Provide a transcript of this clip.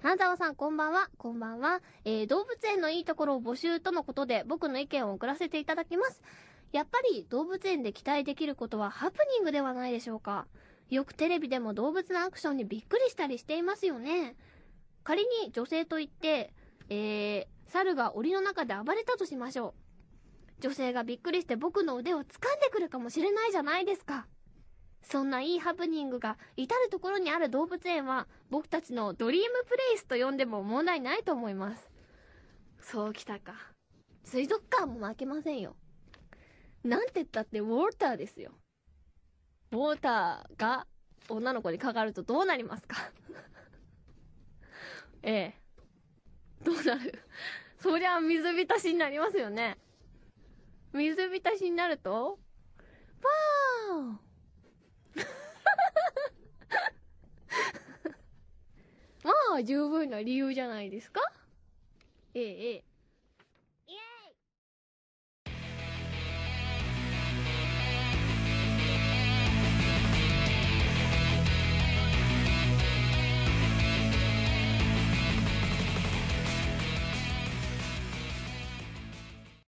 半沢さん、こんばんは。こんばんは。えー、動物園のいいところを募集とのことで、僕の意見を送らせていただきます。やっぱり、動物園で期待できることはハプニングではないでしょうか。よくテレビでも動物のアクションにびっくりしたりしていますよね。仮に女性と言って、えー、猿が檻の中で暴れたとしましょう。女性がびっくりして僕の腕を掴んでくるかもしれないじゃないですか。そんないいハプニングが至るところにある動物園は僕たちのドリームプレイスと呼んでも問題ないと思います。そうきたか。水族館も負けませんよ。なんて言ったってウォーターですよ。ウォーターが女の子にかかるとどうなりますか ええ。どうなるそりゃ水浸しになりますよね。水浸しになると、パー十分な理由じゃないですかええ、ええ。